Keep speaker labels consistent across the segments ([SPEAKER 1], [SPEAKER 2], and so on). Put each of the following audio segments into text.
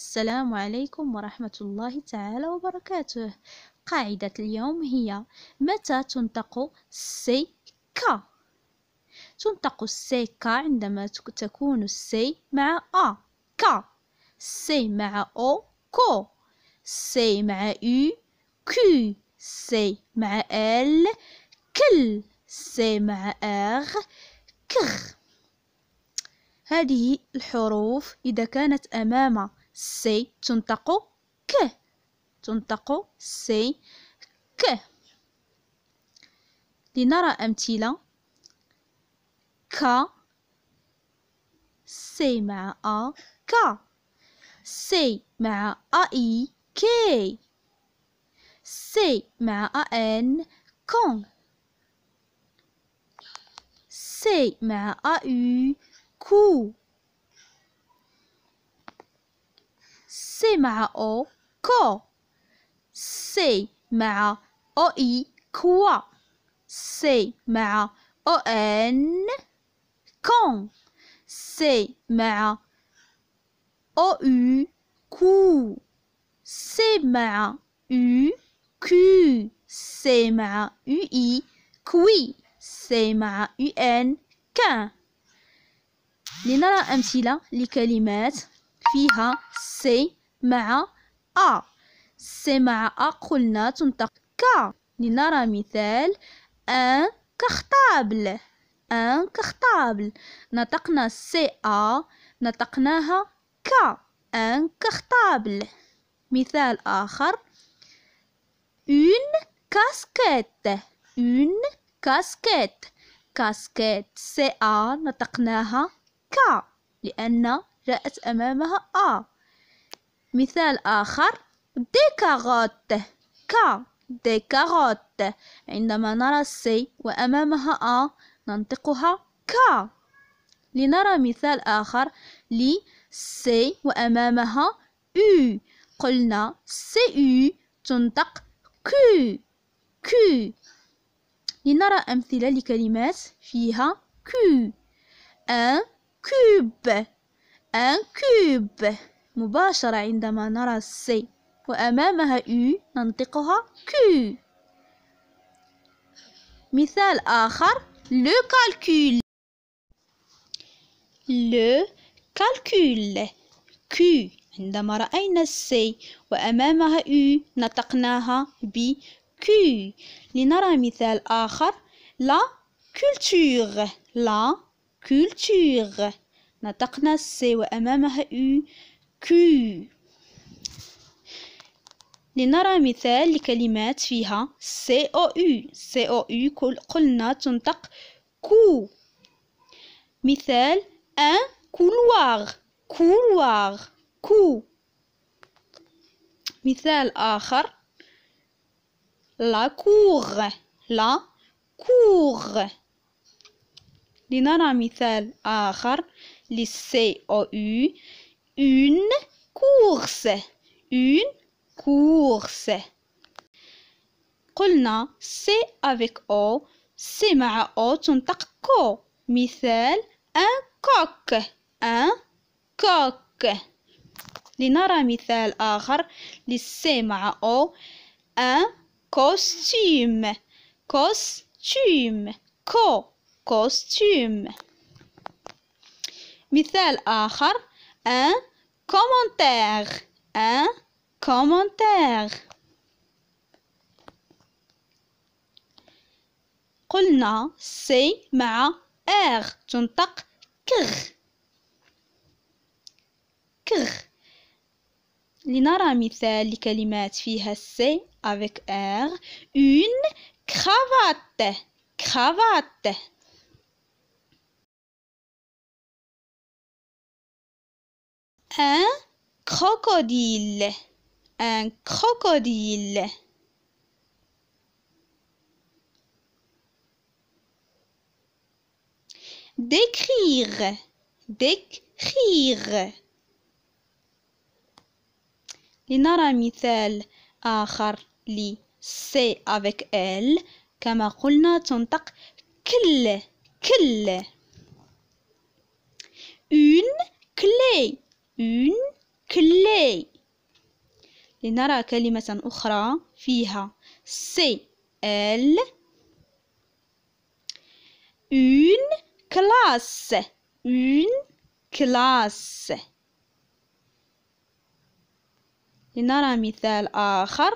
[SPEAKER 1] السلام عليكم ورحمة الله تعالى وبركاته قاعدة اليوم هي متى تنطق سي كا تنطق سي كا عندما تكون سي مع أ كا سي مع أو كو سي مع يو كو سي مع ال كل سي مع اغ كغ هذه الحروف إذا كانت أمام سي تنطق ك تنطق سي ك لنرى أمثلة ك سي مع أ ك سي مع أ إي كي سي مع أ إن كون سي مع أ إي كو C-M-A-R-O, C-M-A-R-O-I, C-M-A-R-O-N, Semaoko. U kwa. C kong. u ku. U ku. Semaui kui. Semaun can لنرى les لكلمات فيها سي مع أ سي مع أ قلنا تنطق ك لنرى مثال أن كختابل أن كختابل نطقنا سي أ نطقناها ك أن كختابل مثال آخر اون كاسكيت اون كاسكيت كاسكيت سي أ نطقناها ك لأن جاءت أمامها أ آه. مثال آخر دي كاغوت كا دي كاغوت عندما نرى السي وأمامها أ آه. ننطقها كا لنرى مثال آخر لي سي وأمامها أو قلنا سي أو تنطق كو كو لنرى أمثلة لكلمات فيها كو أن آه. كوب ان كوب مباشرة عندما نرى C وأمامها U ننطقها كو مثال آخر لو كالكول لو كالكول كو عندما رأينا C وأمامها U نطقناها ب Q لنرى مثال آخر لا كولتور لا كولتور نطقنا س وأمامها U Q لنرى مثال لكلمات فيها C O U C O U قلنا تنطق كو مثال أن كولواغ كولواغ كو مثال آخر لا كور لا كور لنرى مثال آخر Lisse ou une course, une course. قلنا C avec O, C مع O تنطق كو. مثال un coq, un coq. لنرى مثال آخر للسي مع O, un costume costume co costume مثال آخر un commentaire un commentaire قلنا سي مع ار تنطق كغ كغ لنرى مثال لكلمات فيها سي avec ار une cravate cravate un crocodile. un crocodile. d'écrire. d'écrire. linora a mitel a har c'est avec elle qu'amor houlana son qu'elle qu'elle une. لنرى كلمة أخرى فيها سي ال une classe une classe لنرى مثال آخر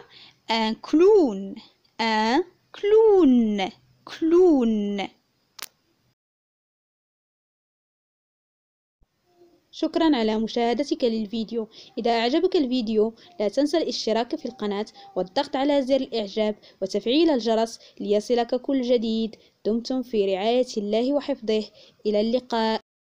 [SPEAKER 1] un clown un clown clown شكرا على مشاهدتك للفيديو إذا أعجبك الفيديو لا تنسى الاشتراك في القناة والضغط على زر الإعجاب وتفعيل الجرس ليصلك كل جديد دمتم في رعاية الله وحفظه إلى اللقاء